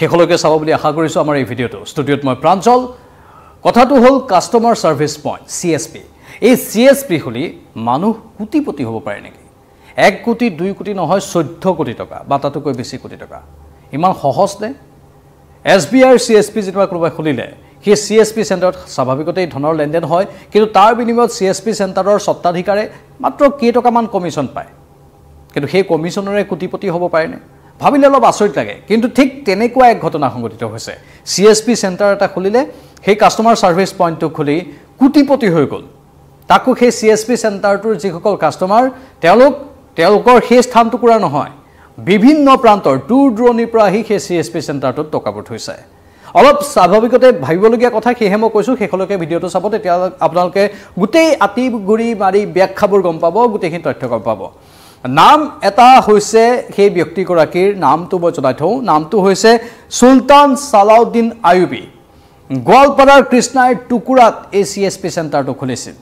শেষলৈকে চাব বুলি আশা কৰিছোঁ আমাৰ এই ভিডিঅ'টো ষ্টুডিঅ'ত মই প্ৰাঞ্জল কথাটো হ'ল customer service point C S P এই চি এছ পি খুলি মানুহ কোটিপতি হ'ব পাৰে নেকি এক কোটি দুই কোটি নহয় চৈধ্য কোটি টকা বা তাতোকৈ বেছি কোটি টকা ইমান সহজ নে এছ বি আইৰ চি এছ পি যেতিয়া কোনোবাই খুলিলে সেই চি এছ পি চেণ্টাৰত স্বাভাৱিকতেই ধনৰ লেনদেন হয় কিন্তু তাৰ বিনিময়ত চি এছ পি চেণ্টাৰৰ স্বত্বাধিকাৰে মাত্ৰ কেইটকামান কমিশ্যন পায় কিন্তু সেই কমিশ্যনৰে কোটিপতি হ'ব পাৰেনে ভাবিলে অলপ আচৰিত লাগে কিন্তু ঠিক তেনেকুৱা এক ঘটনা সংঘটিত হৈছে চি এছ পি চেণ্টাৰ এটা খুলিলে সেই কাষ্টমাৰ ছাৰ্ভিচ পইণ্টটো খুলি কোটিপতি হৈ গ'ল তাকো সেই চি এছ পি চেণ্টাৰটোৰ যিসকল কাষ্টমাৰ তেওঁলোক তেওঁলোকৰ সেই স্থানটুকুৰা নহয় বিভিন্ন প্ৰান্তৰ দূৰ দূৰণিৰ পৰা আহি সেই চি এছ পি চেণ্টাৰটোত টকা থৈছে অলপ স্বাভাৱিকতে ভাবিবলগীয়া কথা সেয়েহে মই কৈছোঁ শেষলৈকে ভিডিঅ'টো চাব তেতিয়া আপোনালোকে গোটেই আঁতি গুৰি মাৰি ব্যাখ্যাবোৰ গম পাব গোটেইখিনি তথ্য গম পাব নাম এটা হৈছে সেই ব্যক্তিগৰাকীৰ নামটো মই জনাই থওঁ নামটো হৈছে চুলতান চালাউদ্দিন আয়ুবি গোৱালপাৰাৰ কৃষ্ণাই টুকুৰাত এই চি এছ পি চেণ্টাৰটো খুলিছিল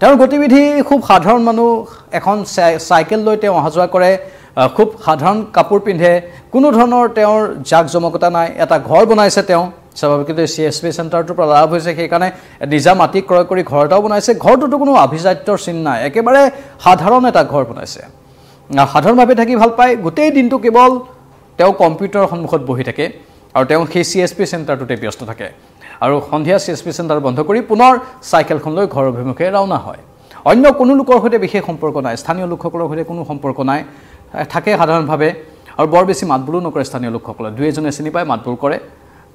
তেওঁৰ গতিবিধি খুব সাধাৰণ মানুহ এখন চাই চাইকেল লৈ তেওঁ অহা যোৱা কৰে খুব সাধাৰণ কাপোৰ পিন্ধে কোনো ধৰণৰ তেওঁৰ জাক জমকতা নাই এটা ঘৰ বনাইছে তেওঁ স্বাভাৱিকতে চি এছ পি চেণ্টাৰটোৰ পৰা লাভ হৈছে সেইকাৰণে নিজা মাটি ক্ৰয় কৰি ঘৰ এটাও বনাইছে ঘৰটোতো কোনো আভিজাত্যৰ চিন নাই একেবাৰে সাধাৰণ এটা ঘৰ বনাইছে সাধাৰণভাৱে থাকি ভাল পায় গোটেই দিনটো কেৱল তেওঁ কম্পিউটাৰৰ সন্মুখত বহি থাকে আৰু তেওঁ সেই চি এছ পি চেণ্টাৰটোতে ব্যস্ত থাকে আৰু সন্ধিয়া চি এছ পি চেণ্টাৰ বন্ধ কৰি পুনৰ চাইকেলখন লৈ ঘৰ অভিমুখে ৰাওনা হয় অন্য কোনো লোকৰ সৈতে বিশেষ সম্পৰ্ক নাই স্থানীয় লোকসকলৰ সৈতে কোনো সম্পৰ্ক নাই থাকে সাধাৰণভাৱে আৰু বৰ বেছি মাতবোৰো নকৰে স্থানীয় লোকসকলে দুই এজনে চিনি পায় মাতবোৰ কৰে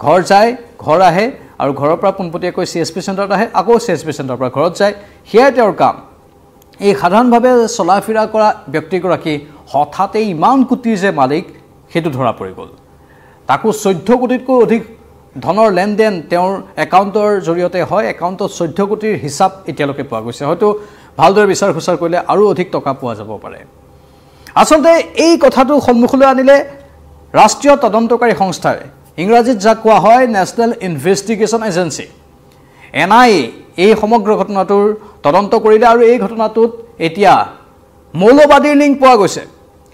ঘৰ যায় ঘৰ আহে আৰু ঘৰৰ পৰা পোনপটীয়াকৈ চি এছ পি চেণ্টাৰত আহে আকৌ চি এছ পি চেণ্টাৰৰ পৰা ঘৰত যায় সেয়াই তেওঁৰ কাম এই সাধাৰণভাৱে চলা ফিৰা কৰা ব্যক্তিগৰাকী হঠাতে ইমান কোটিৰ যে মালিক সেইটো ধৰা পৰি গ'ল তাকো চৈধ্য কোটিতকৈ অধিক ধনৰ লেনদেন তেওঁৰ একাউণ্টৰ জৰিয়তে হয় একাউণ্টত চৈধ্য কোটিৰ হিচাপ এতিয়ালৈকে পোৱা গৈছে হয়তো ভালদৰে বিচাৰ খুচাৰ কৰিলে আৰু অধিক টকা পোৱা যাব পাৰে আচলতে এই কথাটো সন্মুখলৈ আনিলে ৰাষ্ট্ৰীয় তদন্তকাৰী সংস্থাই ইংৰাজীত যাক কোৱা হয় national investigation agency N I A এই সমগ্ৰ ঘটনাটোৰ তদন্ত কৰিলে আৰু এই ঘটনাটোত এতিয়া মৌলবাদীৰ লিংক পোৱা গৈছে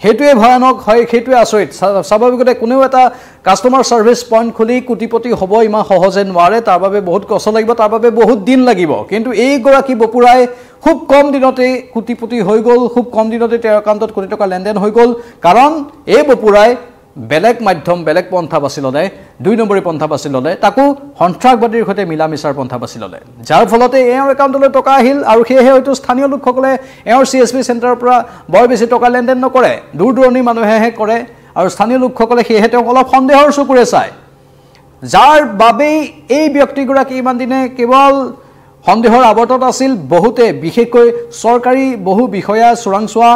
সেইটোৱে ভয়ানক হয় সেইটোৱে আচৰিত স্বাভাৱিকতে কোনেও এটা কাষ্টমাৰ ছাৰ্ভিচ পইণ্ট খুলি কোটিপতি হ'ব ইমান সহজে নোৱাৰে তাৰ বাবে বহুত কষ্ট লাগিব তাৰ বাবে বহুত দিন লাগিব কিন্তু এইগৰাকী বপুৰাই খুব কম দিনতেই কোটিপতি হৈ গ'ল খুব কম দিনতে তেওঁৰ একাউণ্টত কোটি টকা লেনদেন হৈ গ'ল কাৰণ এই বপুৰাই বেলেগ মাধ্যম বেলেগ পন্থা বাছি ল'লে দুই নম্বৰী পন্থা বাছি ল'লে তাকো সন্ত্ৰাসবাদীৰ সৈতে মিলা মিছাৰ পন্থা বাছি ল'লে যাৰ ফলতে এওঁৰ একাউণ্টলৈ টকা আহিল আৰু সেয়েহে হয়তো স্থানীয় লোকসকলে এওঁৰ চি এছ পি চেণ্টাৰৰ পৰা বৰ বেছি টকা লেনদেন নকৰে দূৰ দূৰণিৰ মানুহেহে কৰে আৰু স্থানীয় লোকসকলে সেয়েহে তেওঁক অলপ সন্দেহৰ চকুৰে চায় যাৰ বাবেই এই ব্যক্তিগৰাকী ইমান দিনে কেৱল সন্দেহৰ আৱৰ্তত আছিল বহুতে বিশেষকৈ চৰকাৰী বহু বিষয়া চোৰাংচোৱা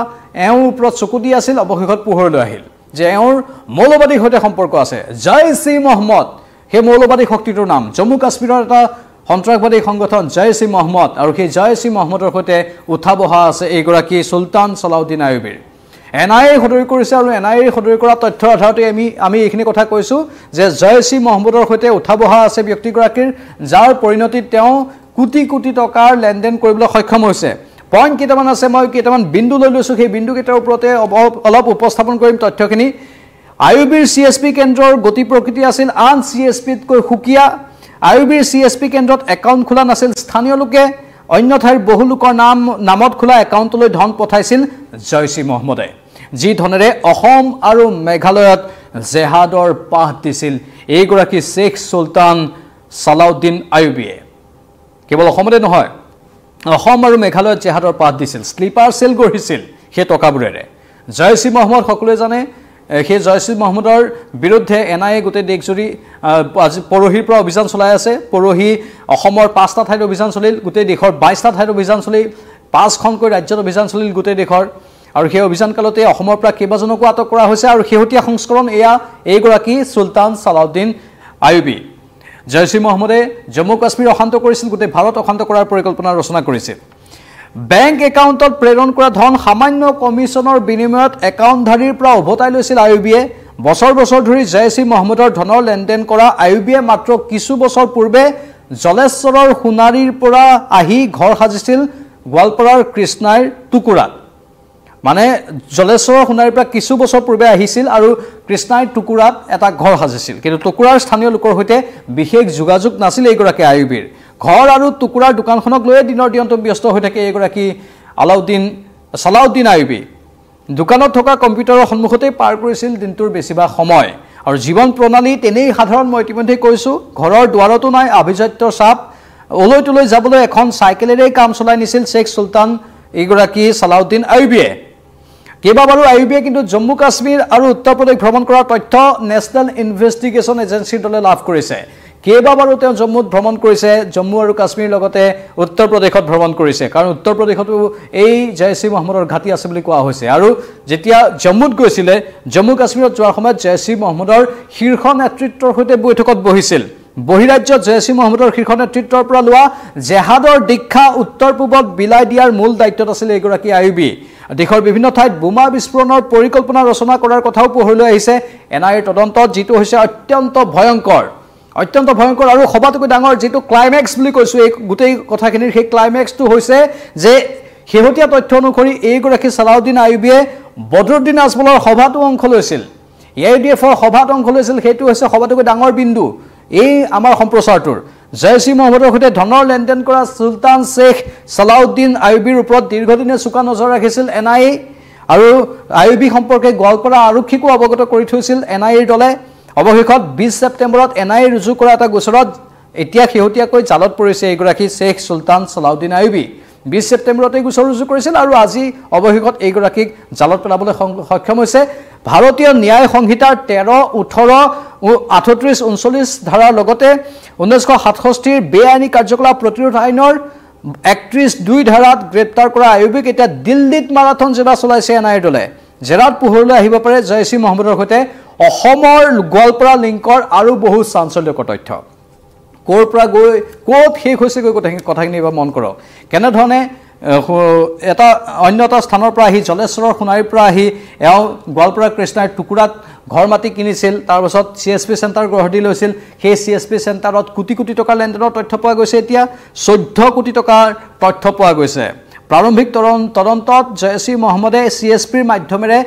এওঁৰ ওপৰত চকু দি আছিল অৱশেষত পোহৰলৈ আহিল যে এওঁৰ মৌলবাদীৰ সৈতে সম্পৰ্ক আছে জইচ ই মহম্মদ সেই মৌলবাদী শক্তিটোৰ নাম জম্মু কাশ্মীৰৰ এটা সন্ত্ৰাসবাদী সংগঠন জইচ ই মহম্মদ আৰু সেই জইচ ই মহম্মদৰ সৈতে উঠা বহা আছে এইগৰাকী চুলতান চলাউদ্দিন আয়ুবীৰ এন আই এ সদৰি কৰিছে আৰু এন আই এ সদৰি কৰা তথ্যৰ আধাৰতে আমি আমি এইখিনি কথা কৈছোঁ যে জইচ ই মহম্মদৰ সৈতে উঠা বহা আছে ব্যক্তিগৰাকীৰ যাৰ পৰিণতিত তেওঁ কোটি কোটি টকাৰ লেনদেন কৰিবলৈ সক্ষম হৈছে পইণ্ট কেইটামান আছে মই কেইটামান বিন্দু লৈ লৈছোঁ সেই বিন্দুকেইটাৰ ওপৰতে অলপ উপস্থাপন কৰিম তথ্যখিনি আই বিৰ চি এছ পি কেন্দ্ৰৰ গতি প্ৰকৃতি আছিল আন চি এছ পিতকৈ সুকীয়া আই বিৰ চি এছ পি কেন্দ্ৰত একাউণ্ট খোলা নাছিল স্থানীয় লোকে অন্য ঠাইৰ বহু লোকৰ নাম নামত খোলা একাউণ্টলৈ ধন পঠাইছিল জয়শ্ৰী মহম্মদে যি ধনেৰে অসম আৰু মেঘালয়ত জেহাদৰ পাহ দিছিল এইগৰাকী শ্বেখ চুলতান চালাউদ্দিন আয়ুবীয়ে কেৱল অসমতে নহয় অসম আৰু মেঘালয়ত জেহাদৰ পাঠ দিছিল শ্লিপাৰ চেল গঢ়িছিল সেই টকাবোৰেৰে জয়চি মহম্মদ সকলোৱে জানে সেই জয়চি মহম্মদৰ বিৰুদ্ধে এন আই এ গোটেই দেশজুৰি আজি পৰহিৰ পৰা অভিযান চলাই আছে পৰহি অসমৰ পাঁচটা ঠাইত অভিযান চলিল গোটেই দেশৰ বাইছটা ঠাইত অভিযান চলিল পাঁচখনকৈ ৰাজ্যত অভিযান চলিল গোটেই দেশৰ আৰু সেই অভিযান কালতে অসমৰ পৰা কেইবাজনকো আটক কৰা হৈছে আৰু শেহতীয়া সংস্কৰণ এয়া এইগৰাকী চুলতান চালাউদ্দিন আয়ুবী জৈচ ই মহম্মদে জম্মু কাশ্মীৰ অশান্ত কৰিছিল গোটেই ভাৰত অশান্ত কৰাৰ পৰিকল্পনা ৰচনা কৰিছিল বেংক একাউণ্টত প্ৰেৰণ কৰা ধন সামান্য কমিশ্যনৰ বিনিময়ত একাউণ্টধাৰীৰ পৰা উভতাই লৈছিল আই বি এ বছৰ বছৰ ধৰি জৈচ ই মহম্মদৰ ধনৰ লেনদেন কৰা আই বি এ মাত্ৰ কিছু বছৰ পূৰ্বে জলেশ্বৰৰ সোণাৰীৰ পৰা আহি ঘৰ সাজিছিল গোৱালপাৰাৰ কৃষ্ণাইৰ টুকুৰাত মানে জলেশ্বৰৰ সোণাৰীৰ পৰা কিছু বছৰ পূৰ্বে আহিছিল আৰু কৃষ্ণাই টুকুৰাত এটা ঘৰ সাজিছিল কিন্তু টুকুৰাৰ স্থানীয় লোকৰ সৈতে বিশেষ যোগাযোগ নাছিল এইগৰাকী আয়ুবীৰ ঘৰ আৰু টুকুৰাৰ দোকানখনক লৈয়ে দিনৰ দিনটো ব্যস্ত হৈ থাকে এইগৰাকী আলাউদ্দিন চালাউদ্দিন আয়ুবী দোকানত থকা কম্পিউটাৰৰ সন্মুখতেই পাৰ কৰিছিল দিনটোৰ বেছিভাগ সময় আৰু জীৱন প্ৰণালী তেনেই সাধাৰণ মই ইতিমধ্যেই কৈছোঁ ঘৰৰ দুৱাৰতো নাই আভিজাত্য চাপ ওলৈ তলৈ যাবলৈ এখন চাইকেলেৰেই কাম চলাই নিছিল শ্বেখ চুলতান এইগৰাকী চালাউদ্দিন আয়ুবীয়ে কেইবাবাৰো আয়োগে কিন্তু জম্মু কাশ্মীৰ আৰু উত্তৰ প্ৰদেশ ভ্ৰমণ কৰাৰ তথ্য নেশ্যনেল ইনভেষ্টিগেশ্যন এজেঞ্চিৰ দলে লাভ কৰিছে কেইবাবাৰো তেওঁ জম্মুত ভ্ৰমণ কৰিছে জম্মু আৰু কাশ্মীৰ লগতে উত্তৰ প্ৰদেশত ভ্ৰমণ কৰিছে কাৰণ উত্তৰ প্ৰদেশতো এই জেইচ ই মহম্মদৰ ঘাটি আছে বুলি কোৱা হৈছে আৰু যেতিয়া জম্মুত গৈছিলে জম্মু কাশ্মীৰত যোৱাৰ সময়ত জেইচ ই মহম্মদৰ শীৰ্ষ নেতৃত্বৰ সৈতে বৈঠকত বহিছিল বহিৰাজ্য জৈচি মহম্মদৰ শীৰ্ষ নেতৃত্বৰ পৰা লোৱা জেহাদৰ দীক্ষা উত্তৰ পূবত বিলাই দিয়াৰ মূল দায়িত্বত আছিল এইগৰাকী আই বি দেশৰ বিভিন্ন ঠাইত বোমা বিস্ফোৰণৰ পৰিকল্পনা ৰচনা কৰাৰ কথাও পোহৰলৈ আহিছে এন আই এৰ তদন্তত যিটো হৈছে অত্যন্ত ভয়ংকৰ অত্যন্ত ভয়ংকৰ আৰু সবাতোকৈ ডাঙৰ যিটো ক্লাইমেক্স বুলি কৈছোঁ এই গোটেই কথাখিনিৰ সেই ক্লাইমেক্সটো হৈছে যে শেহতীয়া তথ্য অনুসৰি এইগৰাকী চালাউদ্দিন আয়ুবিয়ে বদৰুদ্দিন আজমলৰ সভাতো অংশ লৈছিল এ আই ডি এফৰ সভাত অংশ লৈছিল সেইটো হৈছে সবাতোকৈ ডাঙৰ বিন্দু এই আমাৰ সম্প্ৰচাৰটোৰ জৈচ ই মহম্মদৰ সৈতে ধনৰ লেনদেন কৰা চুলতান শ্বেখ চালাউদ্দিন আয়ুবীৰ ওপৰত দীৰ্ঘদিনে চোকা নজৰ ৰাখিছিল এন আই এ আৰু আয়ুবী সম্পৰ্কে গোৱালপাৰা আৰক্ষীকো অৱগত কৰি থৈছিল এন আই এৰ দলে অৱশেষত বিছ ছেপ্টেম্বৰত এন আই এ ৰুজু কৰা এটা গোচৰত এতিয়া শেহতীয়াকৈ জালত পৰিছে এইগৰাকী শ্বেখ চুলতান চালাউদ্দিন আয়ুবী বিছ ছেপ্টেম্বৰতে গোচৰ ৰুজু কৰিছিল আৰু আজি অৱশেষত এইগৰাকীক জালত পেলাবলৈ সক্ষম হৈছে ভাৰতীয় ন্যায় সংহিতাৰ তেৰ ওঠৰ আঠত্ৰিছ ঊনচল্লিছ ধাৰাৰ লগতে ঊনৈছশ সাতষষ্ঠিৰ বেআইনী কাৰ্যকলাপ প্ৰতিৰোধ আইনৰ একত্ৰিছ দুই ধাৰাত গ্ৰেপ্তাৰ কৰা আয়োগীক এতিয়া দিল্লীত মাৰাথন জেৰা চলাইছে এন আই এ দলে জেৰাত পোহৰলৈ আহিব পাৰে জয়চি মহম্মদৰ সৈতে অসমৰ গোৱালপাৰা লিংকৰ আৰু বহু চাঞ্চল্যকৰ তথ্য ক'ৰ পৰা গৈ ক'ত শেষ হৈছেগৈ কথাখিনি কথাখিনি এবাৰ মন কৰক কেনেধৰণে এটা অন্য এটা স্থানৰ পৰা আহি জলেশ্বৰৰ সোণাৰীৰ পৰা আহি এওঁ গোৱালপাৰা কৃষ্ণাই টুকুৰাত ঘৰ মাটি কিনিছিল তাৰপাছত চি এছ পি চেণ্টাৰ গঢ় দি লৈছিল সেই চি এছ পি চেণ্টাৰত কোটি কোটি টকাৰ লেনদেনৰ তথ্য পোৱা গৈছে এতিয়া চৈধ্য কোটি টকাৰ তথ্য পোৱা গৈছে প্ৰাৰম্ভিক তদন্ত তদন্তত জয়শ্ৰী মহম্মদে চি এছ পিৰ মাধ্যমেৰে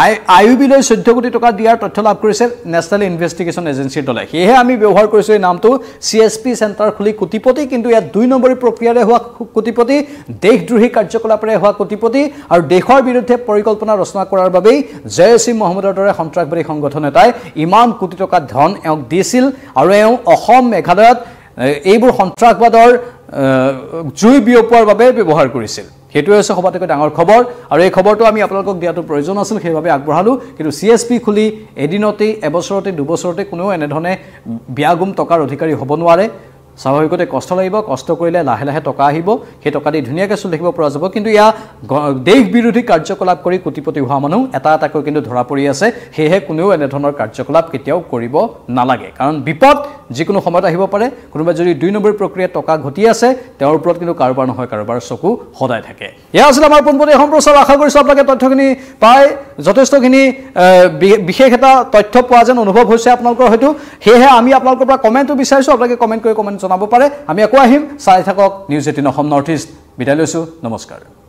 আই আই ইউ বিলৈ চৈধ্য কোটি টকা দিয়াৰ তথ্য লাভ কৰিছে নেশ্যনেল ইনভেষ্টিগেশ্যন এজেঞ্চিৰ দলে সেয়েহে আমি ব্যৱহাৰ কৰিছোঁ এই নামটো চি এছ পি চেণ্টাৰ খুলি কোটিপতি কিন্তু ইয়াত দুই নম্বৰী প্ৰক্ৰিয়াৰে হোৱা কোটিপতি দেশদ্ৰোহী কাৰ্যকলাপেৰে হোৱা কোটিপতি আৰু দেশৰ বিৰুদ্ধে পৰিকল্পনা ৰচনা কৰাৰ বাবেই জয়চি মহম্মদৰ দৰে সন্ত্ৰাসবাদী সংগঠন এটাই ইমান কোটি টকা ধন এওঁক দিছিল আৰু এওঁ অসম মেঘালয়ত এইবোৰ সন্ত্ৰাসবাদৰ জুই বিয়পোৱাৰ বাবে ব্যৱহাৰ কৰিছিল সেইটোৱে হৈছে সবাতোকৈ ডাঙৰ খবৰ আৰু এই খবৰটো আমি আপোনালোকক দিয়াটো প্ৰয়োজন আছিল সেইবাবে আগবঢ়ালোঁ কিন্তু চি এছ পি খুলি এদিনতেই এবছৰতে দুবছৰতে কোনেও এনেধৰণে বিয়াগুম টকাৰ অধিকাৰী হ'ব নোৱাৰে স্বাভাৱিকতে কষ্ট লাগিব কষ্ট কৰিলে লাহে লাহে টকা আহিব সেই টকা দি ধুনীয়াকৈ চলি থাকিব পৰা যাব কিন্তু ইয়াৰ দেশ বিৰোধী কাৰ্যকলাপ কৰি কোটিপতি হোৱা মানুহ এটা এটাকৈ কিন্তু ধৰা পৰি আছে সেয়েহে কোনেও এনেধৰণৰ কাৰ্যকলাপ কেতিয়াও কৰিব নালাগে কাৰণ বিপদ যিকোনো সময়ত আহিব পাৰে কোনোবাই যদি দুই নম্বৰী প্ৰক্ৰিয়াত টকা ঘটি আছে তেওঁৰ ওপৰত কিন্তু কাৰোবাৰ নহয় কাৰোবাৰ চকু সদায় থাকে এয়া আছিলে আমাৰ পোনপটীয়া সম্প্ৰচাৰ আশা কৰিছোঁ আপোনালোকে তথ্যখিনি পাই যথেষ্টখিনি বিশেষ এটা তথ্য পোৱা যেন অনুভৱ হৈছে আপোনালোকৰ হয়তো সেয়েহে আমি আপোনালোকৰ পৰা কমেণ্টো বিচাৰিছোঁ আপোনালোকে কমেণ্ট কৰি কমেণ্ট জনাব জনাব পাৰে আমি আকৌ আহিম চাই থাকক news eighteen Assam North East বিদায় লৈছোঁ নমস্কাৰ